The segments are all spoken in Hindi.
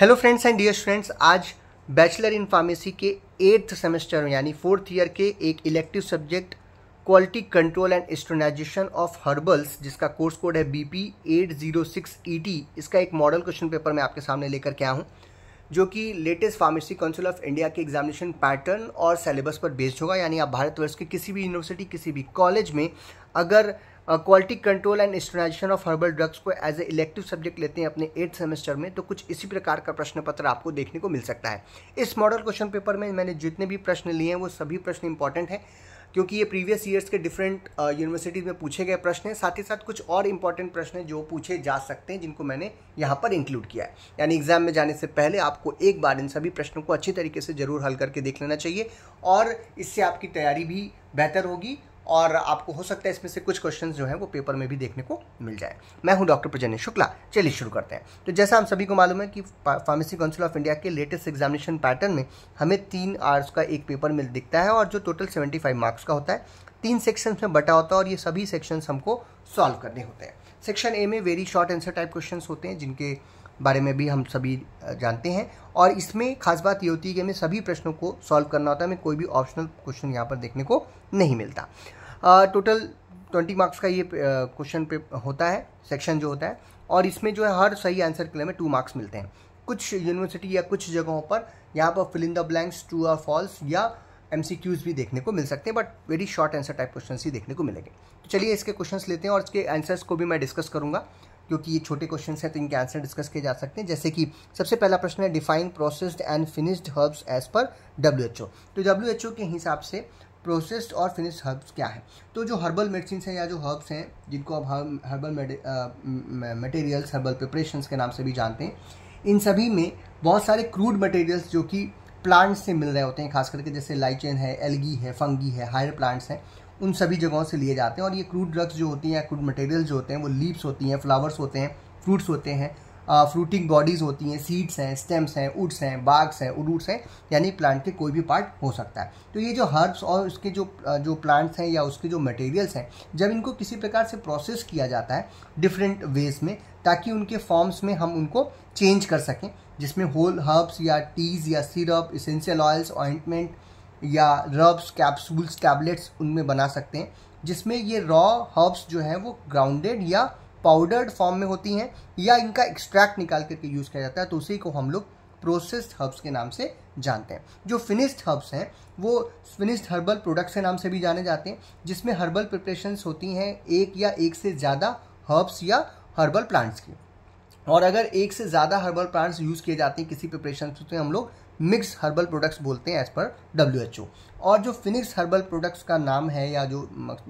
hello friends and dear students आज बैचलर इन फार्मेसी के एट्थ सेमेस्टर में यानी फोर्थ ईयर के एक elective subject quality control and standardization of herbals जिसका कोर्स कोड है B P eight zero six E T इसका एक मॉडल क्वेश्चन पेपर मैं आपके सामने लेकर के आया हूँ जो कि latest pharmacy council of India के एग्जामिनेशन पैटर्न और सिलेबस पर बेस्ड होगा यानी आप भारतवर्ष के किसी भी यूनिवर्सिटी किसी भी कॉलेज में अगर quality control and standardization of herbal drugs को एज ए इलेक्टिव सब्जेक्ट लेते हैं अपने एट्थ सेमेस्टर में तो कुछ इसी प्रकार का प्रश्न पत्र आपको देखने को मिल सकता है इस मॉडल क्वेश्चन पेपर में मैंने जितने भी प्रश्न लिए हैं वो सभी प्रश्न इंपॉर्टेंट हैं क्योंकि ये प्रीवियस ईयर्स के डिफरेंट यूनिवर्सिटीज़ में पूछे गए प्रश्न हैं साथ ही साथ कुछ और इंपॉर्टेंट प्रश्न हैं जो पूछे जा सकते हैं जिनको मैंने यहाँ पर इंक्लूड किया है यानी एग्जाम में जाने से पहले आपको एक बार इन सभी प्रश्नों को अच्छी तरीके से ज़रूर हल करके देख लेना चाहिए और इससे आपकी तैयारी भी बेहतर होगी और आपको हो सकता है इसमें से कुछ क्वेश्चन जो हैं वो पेपर में भी देखने को मिल जाए मैं हूँ डॉक्टर प्रजन्य शुक्ला चलिए शुरू करते हैं तो जैसा हम सभी को मालूम है कि फार्मेसी काउंसिल ऑफ इंडिया के लेटेस्ट एग्जामिनेशन पैटर्न में हमें तीन आर्स का एक पेपर मिल दिखता है और जो टोटल सेवेंटी फाइव मार्क्स का होता है तीन सेक्शंस में बटा होता है और ये सभी सेक्शंस हमको सॉल्व करने होते हैं सेक्शन ए में very short answer type questions होते हैं जिनके बारे में भी हम सभी जानते हैं और इसमें खास बात ये होती है कि हमें सभी प्रश्नों को सॉल्व करना होता है हमें कोई भी ऑप्शनल क्वेश्चन यहाँ पर देखने को नहीं मिलता टोटल ट्वेंटी मार्क्स का ये क्वेश्चन पे होता है सेक्शन जो होता है और इसमें जो है हर सही आंसर के लिए हमें टू मार्क्स मिलते हैं कुछ यूनिवर्सिटी या कुछ जगहों पर यहाँ पर fill in the blanks true or false या एम भी देखने को मिल सकते हैं but very short answer type question ही देखने को मिलेंगे तो चलिए इसके क्वेश्चन लेते हैं और इसके आंसर्स को भी मैं डिस्कस करूँगा क्योंकि ये छोटे क्वेश्चन हैं तो इनके आंसर डिस्कस किए जा सकते हैं जैसे कि सबसे पहला प्रश्न है define processed and finished herbs as per W तो डब्ल्यू के हिसाब से प्रोसेस्ड और फिनिश्ड हर्ब्स क्या है तो जो हर्बल मेडिसिन हैं या जो हर्ब्स हैं जिनको अब हम हर्बल मटेरियल्स हर्बल प्रिपरेशन के नाम से भी जानते हैं इन सभी में बहुत सारे क्रूड मटेरियल्स जो कि प्लांट्स से मिल रहे होते हैं खास करके जैसे लाइचेन है एलगी है फंगी है हायर प्लांट्स हैं उन सभी जगहों से लिए जाते हैं और ये क्रूड ड्रग्स जो होती हैं क्रूड मटेरियल जो होते हैं वो लीव्स होती हैं फ्लावर्स होते हैं फ्रूट्स होते हैं फ्रूटिंग बॉडीज़ होती हैं सीड्स हैं स्टेम्स हैं उड्स हैं बाग्स हैं उडूट्स हैं यानी प्लांट के कोई भी पार्ट हो सकता है तो ये जो हर्ब्स और उसके जो जो प्लांट्स हैं या उसके जो मटेरियल्स हैं जब इनको किसी प्रकार से प्रोसेस किया जाता है डिफरेंट वेज में ताकि उनके फॉर्म्स में हम उनको चेंज कर सकें जिसमें होल हर्ब्स या टीज़ या सिरप इसेंशियल ऑयल्स ऑइंटमेंट या रब्स कैप्सूल्स टैबलेट्स उनमें बना सकते हैं जिसमें ये रॉ हर्ब्स जो हैं वो ग्राउंडेड या पाउडर्ड फॉर्म में होती हैं या इनका एक्सट्रैक्ट निकाल करके यूज़ किया जाता है तो उसी को हम लोग प्रोसेस्ड हर्ब्स के नाम से जानते हैं जो फिनिश्ड हर्ब्स हैं वो फिनिश्ड हर्बल प्रोडक्ट्स के नाम से भी जाने जाते हैं जिसमें हर्बल प्रिपरेशन होती हैं एक या एक से ज़्यादा हर्ब्स या हर्बल प्लांट्स की और अगर एक से ज़्यादा हर्बल प्लांट्स यूज़ किए जाते हैं किसी प्रिपरेशन से तो हम लोग मिक्स हर्बल प्रोडक्ट्स बोलते हैं एज पर डब्ल्यू और जो फिनिक्स हर्बल प्रोडक्ट्स का नाम है या जो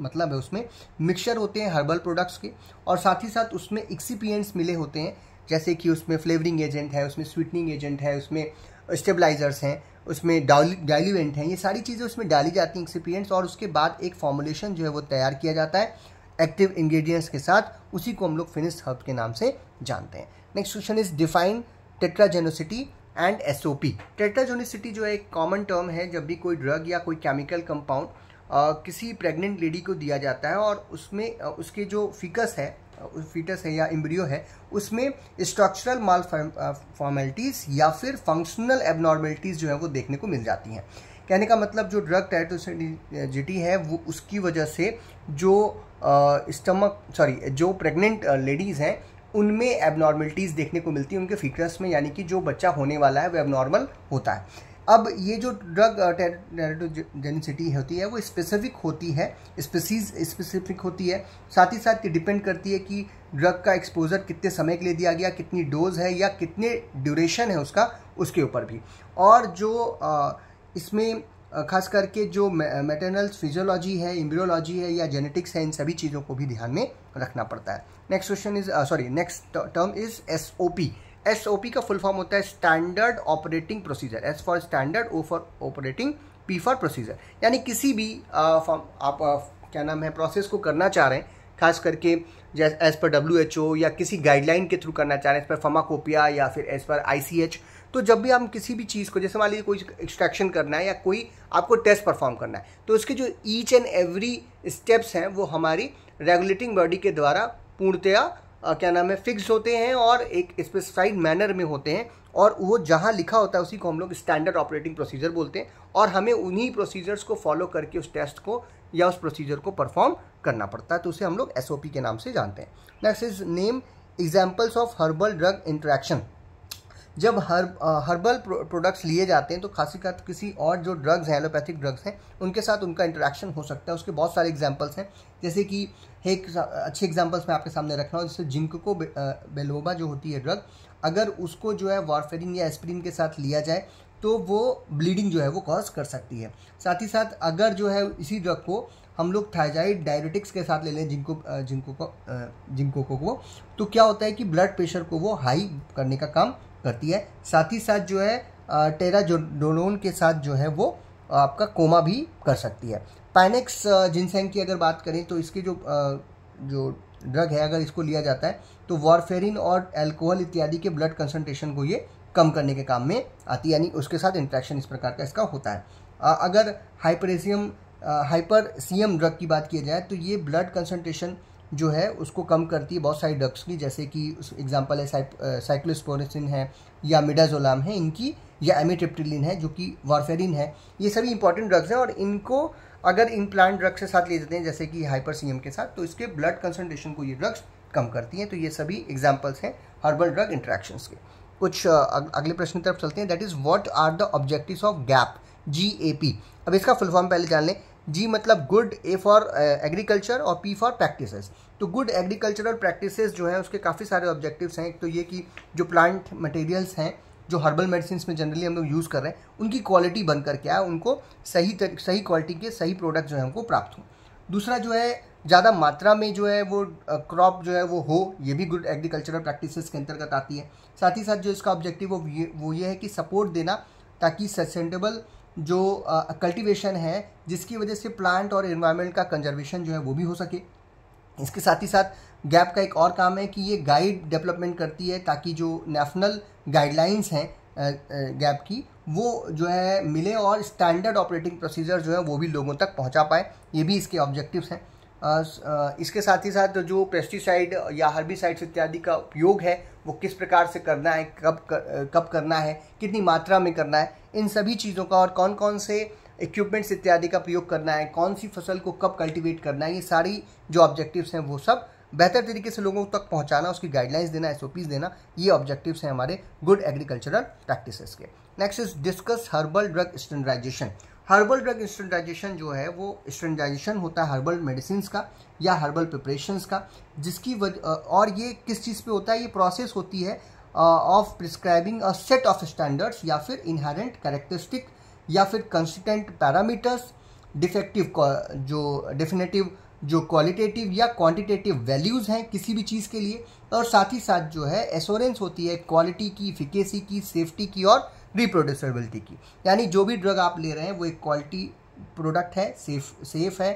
मतलब है उसमें मिक्सचर होते हैं हर्बल प्रोडक्ट्स के और साथ ही साथ उसमें एक्सीपियंट्स मिले होते हैं जैसे कि उसमें फ्लेवरिंग एजेंट है उसमें स्वीटनिंग एजेंट है उसमें स्टेबलाइजर्स हैं उसमें डाइल्यूएंट हैं ये सारी चीज़ें उसमें डाली जाती हैं एक्सीपियंट्स और उसके बाद एक फॉर्मुलेशन जो है वो तैयार किया जाता है एक्टिव इंग्रेडिएंट्स के साथ उसी को हम लोग फिनिश हर्ब के नाम से जानते हैं next question is define teratogenicity and S O P teratogenicity जो है एक कॉमन टर्म है जब भी कोई ड्रग या कोई केमिकल कंपाउंड किसी प्रेग्नेंट लेडी को दिया जाता है और उसमें उसके जो फिकस है फीटस है या इम्ब्रियो है उसमें स्ट्रक्चरल माल फॉर्मेलिटीज़ या फिर फंक्शनल एबनॉर्मेलिटीज़ जो है वो देखने को मिल जाती हैं कहने का मतलब जो ड्रग टाइटोसिटी है वो उसकी वजह से जो स्टमक सॉरी जो प्रेग्नेंट लेडीज़ हैं उनमें एबनॉर्मलिटीज़ देखने को मिलती है उनके फिक्रस में यानी कि जो बच्चा होने वाला है वह एबनॉर्मल होता है अब ये जो ड्रग टेरेटोजेनिसिटी होती है वो स्पेसिफिक होती है स्पेसीज स्पेसिफिक होती है साथ ही साथ ये डिपेंड करती है कि ड्रग का एक्सपोजर कितने समय के लिए दिया गया कितनी डोज है या कितने ड्यूरेशन है उसका उसके ऊपर भी और जो आ, इसमें खास करके जो मेटर्नल्स फिजियोलॉजी है इम्ब्रियोलॉजी है या जेनेटिक्स है इन सभी चीज़ों को भी ध्यान में रखना पड़ता है next question is sorry next term is S O P S O P का फुल फॉर्म होता है standard operating procedure S for standard O for operating P for procedure यानी किसी भी फॉर्म आप क्या नाम है प्रोसेस को करना चाह रहे हैं खास करके जैसे एज पर डब्ल्यू एच ओ या किसी गाइडलाइन के थ्रू करना चाह रहे हैं एज पर फर्माकोपिया या फिर एज पर आई सी एच तो जब भी हम किसी भी चीज़ को जैसे मान लीजिए कोई एक्सट्रैक्शन करना है या कोई आपको टेस्ट परफॉर्म करना है तो उसके जो ईच एंड एवरी स्टेप्स हैं वो हमारी रेगुलेटिंग बॉडी के द्वारा पूर्णतया क्या नाम है फिक्स होते हैं और एक स्पेसिफाइड मैनर में होते हैं और वो जहाँ लिखा होता है उसी को हम लोग स्टैंडर्ड ऑपरेटिंग प्रोसीजर बोलते हैं और हमें उन्हीं प्रोसीजर्स को फॉलो करके उस टेस्ट को या उस प्रोसीजर को परफॉर्म करना पड़ता है तो उसे हम लोग एस के नाम से जानते हैं next is name examples of herbal drug interaction जब हर हर्बल प्रोडक्ट्स लिए जाते हैं तो खासी का किसी और जो ड्रग्स हैं एलोपैथिक ड्रग्स हैं उनके साथ उनका इंटरेक्शन हो सकता है उसके बहुत सारे एग्जाम्पल्स हैं जैसे कि एक अच्छे एग्जाम्पल्स मैं आपके सामने रख रहा हूँ जैसे जिंक को बे, बेलोबा जो होती है ड्रग अगर उसको जो है वारफेरिन या एस्प्रिन के साथ लिया जाए तो वो ब्लीडिंग जो है वो कॉज कर सकती है साथ ही साथ अगर जो है इसी ड्रग को हम लोग थायजाइड डायबिटिक्स के साथ ले लें जिनको जिनको को जिनको को, को तो क्या होता है कि ब्लड प्रेशर को वो हाई करने का काम करती है साथ ही साथ जो है टेरा डोलोन के साथ जो है वो आपका कोमा भी कर सकती है पैनिक्स जिनसेंग की अगर बात करें तो इसकी जो जो ड्रग है अगर इसको लिया जाता है तो वॉरफेरिन और एल्कोहल इत्यादि के ब्लड कंसनट्रेशन को ये कम करने के काम में आती है यानी उसके साथ इंट्रैक्शन इस प्रकार का इसका होता है अगर हाइपरेसियम हाइपर सीएम ड्रग की बात की जाए तो ये ब्लड कंसनट्रेशन जो है उसको कम करती है बहुत सारी ड्रग्स की जैसे कि एग्जांपल है साइक्लोस्पोरेसिन है या मिडाजोलाम है इनकी या एमिट्रिप्टिलिन है जो कि वारफेरिन है ये सभी इंपॉर्टेंट ड्रग्स हैं और इनको अगर इन प्लांट ड्रग्स के साथ ले जाते हैं जैसे कि हाइपर सी के साथ तो इसके ब्लड कंसनट्रेशन को ये ड्रग्स कम करती हैं तो ये सभी एग्जाम्पल्स हैं हर्बल ड्रग इंट्रैक्शंस के कुछ अगले प्रश्न की तरफ चलते हैं that is what are the objectives of GAP G A P अब इसका फुल फॉर्म पहले जान लें जी मतलब गुड ए फॉर एग्रीकल्चर और पी फॉर प्रैक्टिसेस तो गुड एग्रीकल्चरल प्रैक्टिसेस जो है उसके काफ़ी सारे ऑब्जेक्टिव्स हैं एक तो ये कि जो प्लांट मटेरियल्स हैं जो हर्बल मेडिसिन में जनरली हम लोग यूज़ कर रहे हैं उनकी क्वालिटी बन करके आए उनको सही सही क्वालिटी के सही प्रोडक्ट जो है हमको प्राप्त हों दूसरा जो है ज़्यादा मात्रा में जो है वो क्रॉप uh, जो है वो हो ये भी गुड एग्रीकल्चरल प्रैक्टिसेस के अंतर्गत आती है साथ ही साथ जो इसका ऑब्जेक्टिव वो ये वो ये है कि सपोर्ट देना ताकि सस्टेनेबल जो कल्टीवेशन है जिसकी वजह से प्लांट और इन्वायरमेंट का कंजर्वेशन जो है वो भी हो सके इसके साथ ही साथ गैप का एक और काम है कि ये गाइड डेवलपमेंट करती है ताकि जो नेशनल गाइडलाइंस हैं गैप की वो जो है मिले और स्टैंडर्ड ऑपरेटिंग प्रोसीजर जो है वो भी लोगों तक पहुंचा पाए ये भी इसके ऑब्जेक्टिव्स हैं इसके साथ ही साथ जो पेस्टिसाइड या हर्बिसाइड्स इत्यादि का उपयोग है वो किस प्रकार से करना है कब कब करना है कितनी मात्रा में करना है इन सभी चीज़ों का और कौन कौन से इक्विपमेंट्स इत्यादि का प्रयोग करना है कौन सी फसल को कब कल्टीवेट करना है ये सारी जो ऑब्जेक्टिव्स हैं वो सब बेहतर तरीके से लोगों तक पहुंचाना उसकी गाइडलाइंस देना एस देना ये ऑब्जेक्टिव्स हैं हमारे गुड एग्रीकल्चरल प्रैक्टिसेस के next is discuss herbal drug standardization herbal drug standardization जो है वो स्टेंडाइजेशन होता है हर्बल मेडिसिन का या हर्बल प्रिपरेशन का जिसकी और ये किस चीज़ पे होता है ये प्रोसेस होती है of prescribing a set of standards या फिर इनहेरेंट करेक्टरिस्टिक या फिर कंसिटेंट पैरामीटर्स डिफेक्टिव जो डेफिनेटिव जो क्वालिटेटिव या क्वांटिटेटिव वैल्यूज़ हैं किसी भी चीज़ के लिए और साथ ही साथ जो है एश्योरेंस होती है क्वालिटी की फिकेसी की सेफ्टी की और रिप्रोड्यूसेबिलिटी की यानी जो भी ड्रग आप ले रहे हैं वो एक क्वालिटी प्रोडक्ट है सेफ सेफ है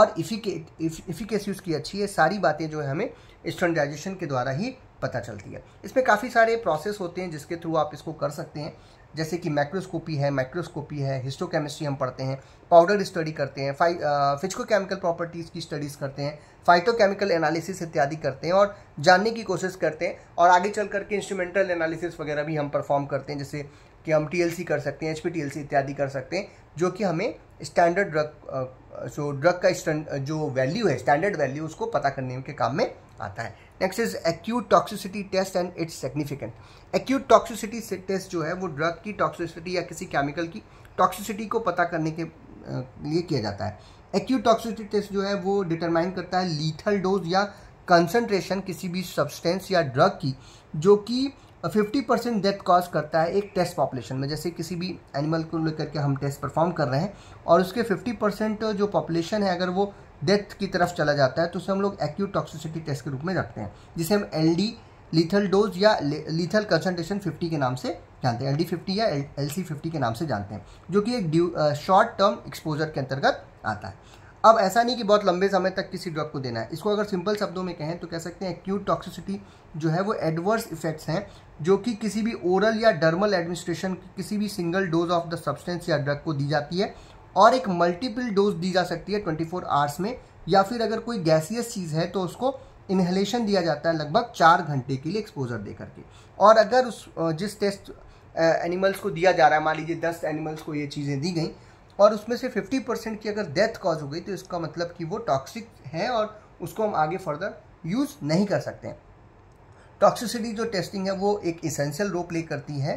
और इफिकेसी उसकी अच्छी है सारी बातें जो है हमें स्टैंडर्डाइजेशन के द्वारा ही पता चलती है इसमें काफ़ी सारे प्रोसेस होते हैं जिसके थ्रू आप इसको कर सकते हैं जैसे कि माइक्रोस्कोपी है माइक्रोस्कोपी है हिस्टोकेमिस्ट्री हम पढ़ते हैं पाउडर स्टडी करते हैं फाइ फिजिकोकेमिकल प्रॉपर्टीज़ की स्टडीज़ करते हैं फाइटोकेमिकल एनालिसिस इत्यादि करते हैं और जानने की कोशिश करते हैं और आगे चल करके इंस्ट्रूमेंटल एनालिसिस वगैरह भी हम परफॉर्म करते हैं जैसे कि हम टी कर सकते हैं एच पी इत्यादि कर सकते हैं जो कि हमें स्टैंडर्ड ड्रग सो ड्रग का जो वैल्यू है स्टैंडर्ड वैल्यू उसको पता करने के काम में आता है next is acute toxicity test and its significant acute toxicity test जो है वो ड्रग की टॉक्सिसिटी या किसी केमिकल की टॉक्सिसिटी को पता करने के लिए किया जाता है एक्यूट टॉक्सिसिटी टेस्ट जो है वो डिटरमाइन करता है लीथल डोज या कंसनट्रेशन किसी भी सब्सटेंस या ड्रग की जो कि फिफ्टी परसेंट डेथ कॉज करता है एक टेस्ट पॉपुलेशन में जैसे किसी भी एनिमल को लेकर के हम टेस्ट परफॉर्म कर रहे हैं और उसके फिफ्टी परसेंट जो पॉपुलेशन है अगर वो डेथ की तरफ चला जाता है तो उसे हम लोग एक्यूट टॉक्सिसिटी टेस्ट के रूप में रखते हैं जिसे हम एल डी लीथल डोज या लीथल कंसनट्रेशन फिफ्टी के नाम से जानते हैं एल डी फिफ्टी या एल सी फिफ्टी के नाम से जानते हैं जो कि एक शॉर्ट टर्म एक्सपोजर के अंतर्गत आता है अब ऐसा नहीं कि बहुत लंबे समय तक किसी ड्रग को देना है इसको अगर सिंपल शब्दों में कहें तो कह सकते हैं एक्यूट टॉक्सिसिटी जो है वो एडवर्स इफेक्ट्स हैं जो कि किसी भी ओरल या डर्मल एडमिनिस्ट्रेशन किसी भी single dose of the substance या ड्रग को दी जाती है और एक मल्टीपल डोज दी जा सकती है ट्वेंटी आवर्स में या फिर अगर कोई गैसियस चीज़ है तो उसको इन्हेलेशन दिया जाता है लगभग चार घंटे के लिए एक्सपोजर दे करके और अगर उस जिस टेस्ट एनिमल्स को दिया जा रहा है मान लीजिए दस एनिमल्स को ये चीज़ें दी गई और उसमें से 50 परसेंट की अगर डेथ कॉज हो गई तो इसका मतलब कि वो टॉक्सिक है और उसको हम आगे फर्दर यूज़ नहीं कर सकते हैं टॉक्सिसिटी जो टेस्टिंग है वो एक इसेंशियल रोल प्ले करती है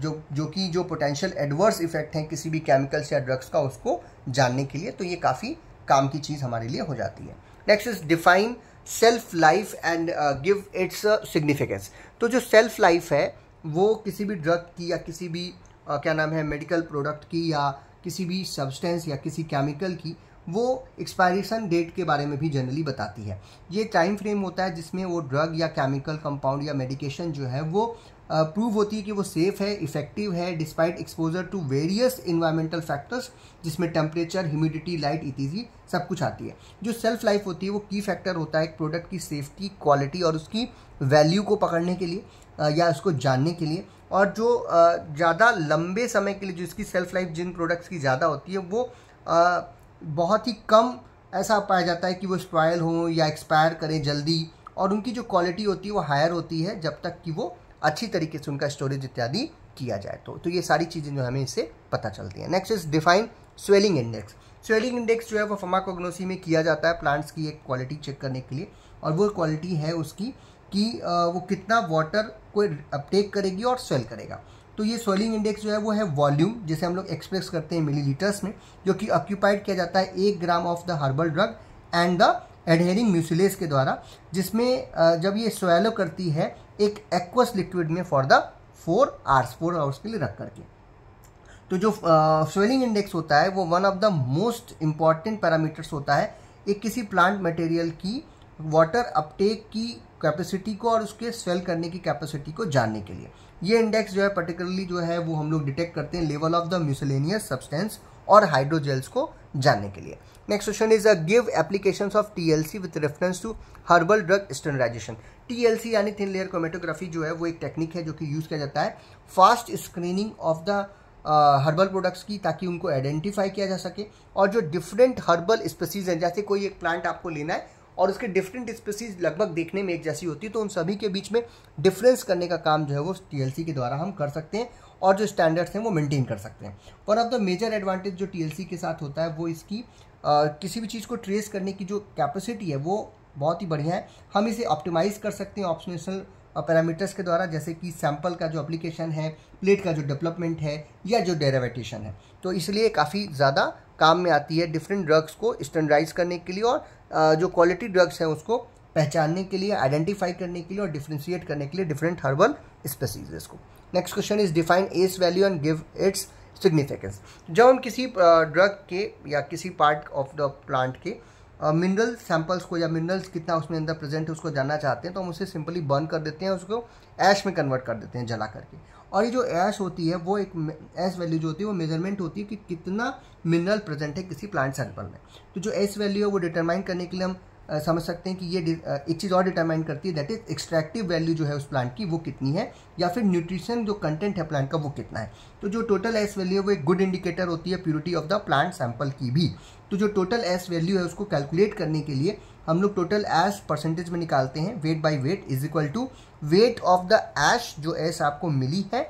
जो जो कि जो पोटेंशियल एडवर्स इफेक्ट हैं किसी भी केमिकल्स या ड्रग्स का उसको जानने के लिए तो ये काफ़ी काम की चीज़ हमारे लिए हो जाती है next is define shelf life and give its significance तो जो सेल्फ लाइफ है वो किसी भी ड्रग की या किसी भी uh, क्या नाम है मेडिकल प्रोडक्ट की या किसी भी सब्सटेंस या किसी केमिकल की वो एक्सपायरेशन डेट के बारे में भी जनरली बताती है ये टाइम फ्रेम होता है जिसमें वो ड्रग या केमिकल कंपाउंड या मेडिकेशन जो है वो प्रूव uh, होती है कि वो सेफ़ है इफ़ेक्टिव है despite exposure to various environmental factors जिसमें टेम्परेचर ह्यूमिडिटी लाइट इतिजी सब कुछ आती है जो सेल्फ लाइफ होती है वो की फैक्टर होता है एक प्रोडक्ट की सेफ्टी क्वालिटी और उसकी वैल्यू को पकड़ने के लिए या उसको जानने के लिए और जो ज़्यादा लंबे समय के लिए जिसकी सेल्फ लाइफ जिन प्रोडक्ट्स की ज़्यादा होती है वो बहुत ही कम ऐसा पाया जाता है कि वो स्पॉयल हों या एक्सपायर करें जल्दी और उनकी जो क्वालिटी होती है वो हायर होती है जब तक कि वो अच्छी तरीके से उनका स्टोरेज इत्यादि किया जाए तो तो ये सारी चीज़ें जो हमें इससे पता चलती हैं next is define swelling index swelling index जो है वो फमाकोग्नोसी में किया जाता है प्लांट्स की एक क्वालिटी चेक करने के लिए और वो क्वालिटी है उसकी कि वो कितना वाटर को अपटेक करेगी और स्वेल करेगा तो ये स्वेलिंग इंडेक्स जो है वो है वॉल्यूम जिसे हम लोग एक्सप्रेस करते हैं मिलीलीटर्स में जो कि ऑक्यूपाइड किया जाता है एक gram of the herbal drug and the adhering mucilage के द्वारा जिसमें जब ये स्वेलो करती है एक एक्वस लिक्विड में for the four hours four hours के लिए रख करके तो जो स्वेलिंग इंडेक्स होता है वो one of the most important parameters होता है एक किसी प्लांट मटेरियल की वाटर अपटेक की कैपेसिटी को और उसके स्वेल करने की कैपेसिटी को जानने के लिए ये इंडेक्स जो है पर्टिकुलरली जो है वो हम लोग डिटेक्ट करते हैं level of the mucilaginous substance और हाइड्रोजेल्स को जानने के लिए next question is a give application of T L C with reference to herbal drug standardization T L C यानी थिन लेयर क्रोमेटोग्राफी जो है वो एक टेक्निक है जो कि यूज़ किया जाता है fast screening of the herbal products की ताकि उनको आइडेंटिफाई किया जा सके और जो डिफरेंट हर्बल स्पेसीज हैं जैसे कोई एक प्लांट आपको लेना है और उसके डिफरेंट स्पीसीज लगभग देखने में एक जैसी होती है तो उन सभी के बीच में डिफरेंस करने का काम जो है वो टी के द्वारा हम कर सकते हैं और जो स्टैंडर्ड्स हैं वो मेंटेन कर सकते हैं one of the major advantage जो टी के साथ होता है वो इसकी आ, किसी भी चीज़ को ट्रेस करने की जो कैपेसिटी है वो बहुत ही बढ़िया है हम इसे ऑप्टिमाइज़ कर सकते हैं ऑप्शनेशनल पैरामीटर्स के द्वारा जैसे कि सैंपल का जो एप्लीकेशन है प्लेट का जो डेवलपमेंट है या जो डेरावेटेशन है तो इसलिए काफ़ी ज़्यादा काम में आती है डिफरेंट ड्रग्स को स्टैंडर्डाइज करने के लिए और जो क्वालिटी ड्रग्स हैं उसको पहचानने के लिए आइडेंटिफाई करने के लिए और डिफ्रेंशिएट करने के लिए डिफरेंट हर्बल स्पेसीज को next question is define ash value and give its significance जब हम किसी ड्रग के या किसी पार्ट ऑफ द प्लांट के मिनरल सैंपल्स को या मिनरल्स कितना उसमें अंदर प्रेजेंट है उसको जानना चाहते हैं तो हम उसे सिंपली बर्न कर देते हैं उसको ऐश में कन्वर्ट कर देते हैं जला करके और ये जो एस होती है वो एक एस वैल्यू जो होती है वो मेजरमेंट होती है कि कितना मिनरल प्रेजेंट है किसी प्लांट सैंपल में तो जो एस वैल्यू है वो डिटरमाइन करने के लिए हम आ, समझ सकते हैं कि ये एक चीज़ और डिटरमाइन करती है दैट इज एक्सट्रैक्टिव वैल्यू जो है उस प्लांट की वो कितनी है या फिर न्यूट्रिशन जो कंटेंट है प्लांट का वो कितना है तो जो टोटल एस वैल्यू है वो एक गुड इंडिकेटर होती है purity of the plant sample की भी तो जो टोटल एस वैल्यू है उसको कैलकुलेट करने के लिए हम लोग टोटल एश परसेंटेज में निकालते हैं weight by weight is equal to weight of the ash जो एस आपको मिली है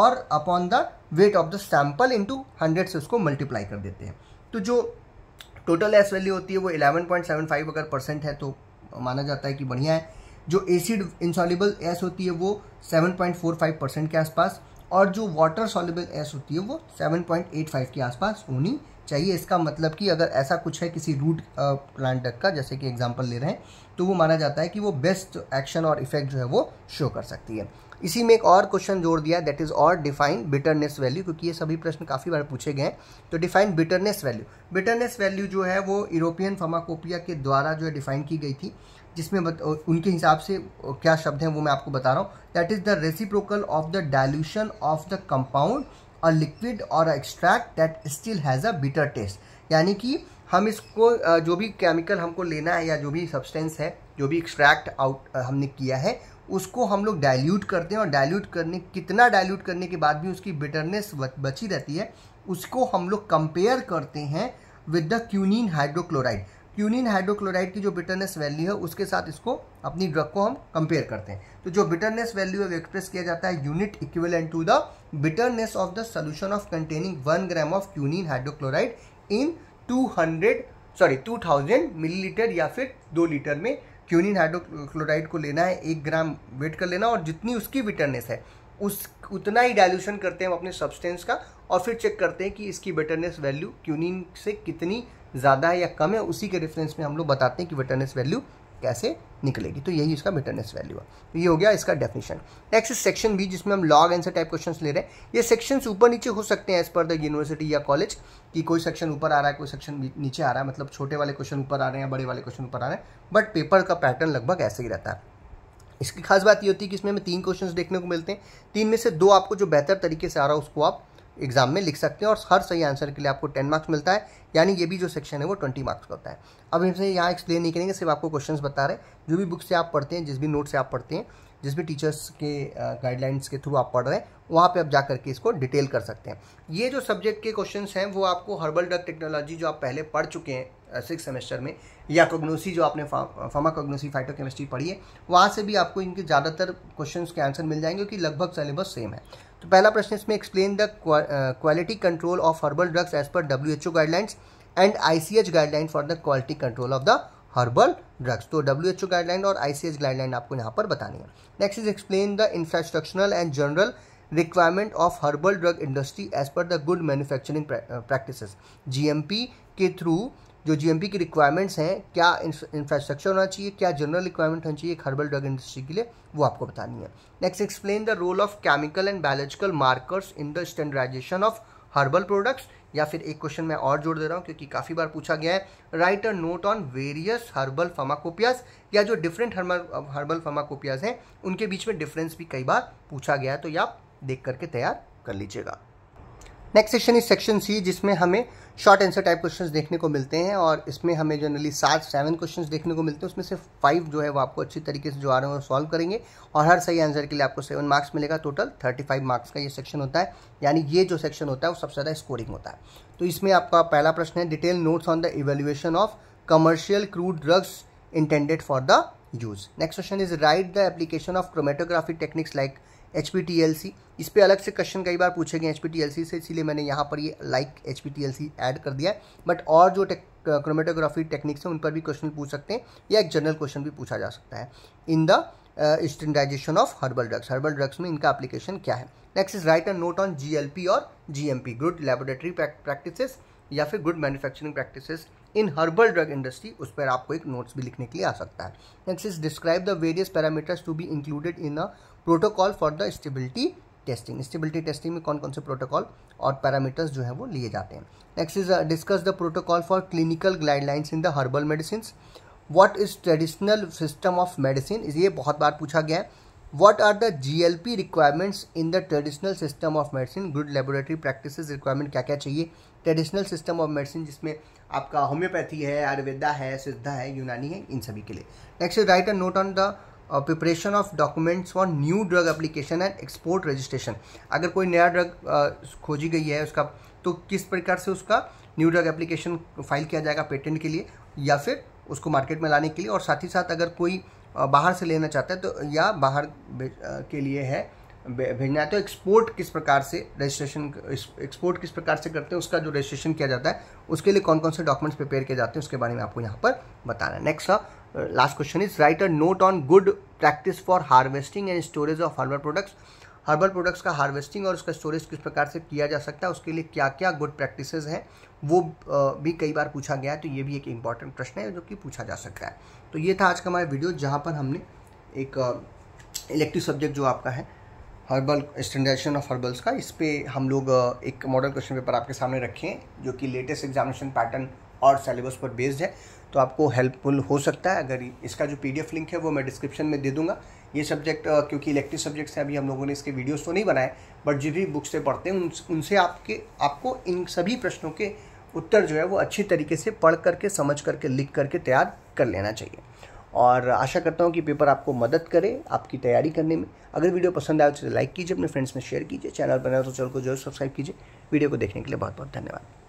और upon the weight of the sample into hundred से उसको मल्टीप्लाई कर देते हैं तो जो टोटल एस वैल्यू होती है वो 11.75 अगर परसेंट है तो माना जाता है कि बढ़िया है जो एसिड इंसॉलिबल एस होती है वो 7.45 परसेंट के आसपास और जो वाटर सॉलिबल एस होती है वो 7.85 के आसपास होनी चाहिए इसका मतलब कि अगर ऐसा कुछ है किसी रूट प्लांट का जैसे कि एग्जाम्पल ले रहे हैं तो वो माना जाता है कि वो बेस्ट एक्शन और इफेक्ट जो है वो शो कर सकती है इसी में एक और क्वेश्चन जोड़ दिया दैट इज़ और डिफाइन बिटरनेस वैल्यू क्योंकि ये सभी प्रश्न काफ़ी बार पूछे गए हैं तो define bitterness value bitterness value जो है वो यूरोपियन फर्माकोपिया के द्वारा जो है डिफाइन की गई थी जिसमें बत, उनके हिसाब से क्या शब्द हैं वो मैं आपको बता रहा हूँ that is the reciprocal of the dilution of the compound a liquid और a extract that still has a bitter taste यानी कि हम इसको जो भी केमिकल हमको लेना है या जो भी सब्सटेंस है जो भी एक्सट्रैक्ट आउट हमने किया है उसको हम लोग डायल्यूट करते हैं और डायल्यूट करने कितना डायल्यूट करने के बाद भी उसकी बिटरनेस बची रहती है उसको हम लोग कंपेयर करते हैं with the quinine hydrochloride quinine hydrochloride की जो बिटरनेस वैल्यू है उसके साथ इसको अपनी ड्रग को हम कंपेयर करते हैं तो जो बिटरनेस वैल्यू है वो एक्सप्रेस किया जाता है unit equivalent to the bitterness of the solution of containing one gram of quinine hydrochloride in two hundred sorry two thousand millilitre या फिर दो लीटर में क्यूनिन हाइड्रोक्लोराइड को लेना है एक ग्राम वेट कर लेना और जितनी उसकी बिटरनेस है उस उतना ही डायल्यूशन करते हैं हम अपने सब्सटेंस का और फिर चेक करते हैं कि इसकी बिटरनेस वैल्यू क्यूनिन से कितनी ज़्यादा है या कम है उसी के रेफरेंस में हम लोग बताते हैं कि बिटरनेस वैल्यू कैसे निकलेगी तो यही इसका बिटरनेस वैल्यू है तो ये हो गया इसका डेफिनेशन नेक्स्ट सेक्शन बी जिसमें हम लॉग आंसर टाइप क्वेश्चन ले रहे हैं ये सेक्शन ऊपर नीचे हो सकते हैं एज पर द यूनिवर्सिटी या कॉलेज कि कोई सेक्शन ऊपर आ रहा है कोई सेक्शन नीचे आ रहा है मतलब छोटे वाले क्वेश्चन ऊपर आ रहे हैं या बड़े वाले क्वेश्चन ऊपर आ रहे हैं बट पेपर का पैटर्न लगभग ऐसे ही रहता है इसकी खास बात ये होती है कि इसमें हमें तीन क्वेश्चन देखने को मिलते हैं तीन में से दो आपको जो बेहतर तरीके से आ रहा है उसको आप एग्जाम में लिख सकते हैं और हर सही आंसर के लिए आपको टेन मार्क्स मिलता है यानी ये भी जो सेक्शन है वो ट्वेंटी मार्क्स का होता है अब इनसे यहाँ एक्सप्लेन नहीं करेंगे सिर्फ आपको क्वेश्चंस बता रहे हैं जो भी बुक से आप पढ़ते हैं जिस भी नोट से आप पढ़ते हैं जिस भी टीचर्स के गाइडलाइंस के थ्रू आप पढ़ रहे हैं वहाँ पे आप जा करके इसको डिटेल कर सकते हैं ये जो सब्जेक्ट के क्वेश्चंस हैं वो आपको हर्बल ड्रग टेक्नोलॉजी जो आप पहले पढ़ चुके हैं सिक्स सेमेस्टर में या कोग्नोसी जो आपने फार्मा कोग्नोसी फाइटोकेमिस्ट्री पढ़ी है वहाँ से भी आपको इनके ज़्यादातर क्वेश्चन के आंसर मिल जाएंगे क्योंकि लगभग सिलेबस सेम है तो पहला प्रश्न इसमें explain the quality control of herbal drugs as per W H O guidelines and I C H guideline for the quality control of the herbal drugs तो डब्ल्यू एच ओ गाइडलाइन और आई सी एच गाइडलाइन आपको यहाँ पर बतानी है next is explain the infrastructural and general requirement of herbal drug industry as per the good manufacturing practices P K through जो जीएमपी की रिक्वायरमेंट्स हैं क्या इंफ्रास्ट्रक्चर होना चाहिए क्या जनरल रिक्वायरमेंट होनी चाहिए एक हर्बल ड्रग इंडस्ट्री के लिए वो आपको बतानी है next explain the role of chemical and biological markers in the standardization of herbal products या फिर एक क्वेश्चन मैं और जोड़ दे रहा हूँ क्योंकि काफ़ी बार पूछा गया है write a note on various herbal pharmacopoeias या जो डिफरेंट हर्बल फार्माकोपियाज हैं उनके बीच में डिफरेंस भी कई बार पूछा गया है तो ये आप देख करके तैयार कर लीजिएगा next section is section C जिसमें हमें शॉर्ट आंसर टाइप क्वेश्चंस देखने को मिलते हैं और इसमें हमें जनरली सात सेवन क्वेश्चंस देखने को मिलते हैं उसमें से फाइव जो है वो आपको अच्छी तरीके से जो आ रहे हैं वो सॉल्व करेंगे और हर सही आंसर के लिए आपको सेवन मार्क्स मिलेगा टोटल थर्टी फाइव मार्क्स का ये सेक्शन होता है यानी ये जो सेक्शन होता है वो सबसे ज़्यादा स्कोरिंग होता है तो इसमें आपका पहला प्रश्न है detail notes on the evaluation of commercial crude drugs intended for the use next question is write the application of chromatography techniques like H P इस पर अलग से क्वेश्चन कई बार पूछे गए एच पी से इसीलिए मैंने यहाँ पर ये लाइक एच पी ऐड कर दिया है बट और जो टेक क्रोमेटोग्राफी टेक्निक्स हैं उन पर भी क्वेश्चन पूछ सकते हैं या एक जनरल क्वेश्चन भी पूछा जा सकता है in the standardization of herbal drugs herbal drugs में इनका एप्लीकेशन क्या है next is write a note on G और जी गुड लेबोरेटरी प्रैक्टिसेस या फिर good manufacturing practices in herbal drug industry उस पर आपको एक नोट्स भी लिखने के लिए आ सकता है next is describe the various parameters to be included in a protocol for the stability testing stability testing में कौन कौन से प्रोटोकॉल और पैरामीटर्स जो है वो लिए जाते हैं next is discuss the protocol for clinical guidelines in the herbal medicine what is traditional system of medicine ये बहुत बार पूछा गया है what are the G L P requirements in the traditional system of medicine good laboratory practice requirement क्या क्या चाहिए ट्रेडिशनल सिस्टम ऑफ मेडिसिन जिसमें आपका होम्योपैथी है आयुर्वेदा है सिद्धा है यूनानी है इन सभी के लिए next write a note on the और preparation of documents for new drug application and export registration अगर कोई नया ड्रग खोजी गई है उसका तो किस प्रकार से उसका न्यू ड्रग एप्लीकेशन फाइल किया जाएगा पेटेंट के लिए या फिर उसको मार्केट में लाने के लिए और साथ ही साथ अगर कोई बाहर से लेना चाहता है तो या बाहर के लिए है भेजना है तो एक्सपोर्ट किस प्रकार से रजिस्ट्रेशन एक्सपोर्ट किस प्रकार से करते हैं उसका जो रजिस्ट्रेशन किया जाता है उसके लिए कौन कौन से डॉक्यूमेंट्स प्रिपेयर किए जाते हैं उसके बारे में आपको यहाँ पर बताना है next last question is write a note on good practice for harvesting and storage of herbal products herbal products का हार्वेस्टिंग और उसका स्टोरेज किस प्रकार से किया जा सकता है उसके लिए क्या क्या गुड प्रैक्टिस हैं वो uh, भी कई बार पूछा गया है तो ये भी एक इम्पॉर्टेंट प्रश्न है जो कि पूछा जा सकता है तो ये था आज का हमारा वीडियो जहाँ पर हमने एक इलेक्टिव uh, सब्जेक्ट जो आपका है हर्बल स्टैंडर्डाइजेशन ऑफ हर्बल्स का इस पर हम लोग uh, एक मॉडल क्वेश्चन पेपर आपके सामने रखें जो कि लेटेस्ट एग्जामिनेशन पैटर्न और सिलेबस पर बेस्ड है तो आपको हेल्पफुल हो सकता है अगर इसका जो पी लिंक है वो मैं डिस्क्रिप्शन में दे दूंगा ये सब्जेक्ट क्योंकि इलेक्टिव सब्जेक्ट्स हैं अभी हम लोगों ने इसके वीडियोस तो नहीं बनाए बट जो भी बुक से पढ़ते हैं उन, उनसे आपके आपको इन सभी प्रश्नों के उत्तर जो है वो अच्छी तरीके से पढ़ करके समझ करके लिख करके तैयार कर लेना चाहिए और आशा करता हूँ कि पेपर आपको मदद करे आपकी तैयारी करने में अगर वीडियो पसंद आए तो लाइक कीजिए अपने फ्रेंड्स में शेयर कीजिए चैनल बनाए तो चैनल को जरूर सब्सक्राइब कीजिए वीडियो को देखने के लिए बहुत बहुत धन्यवाद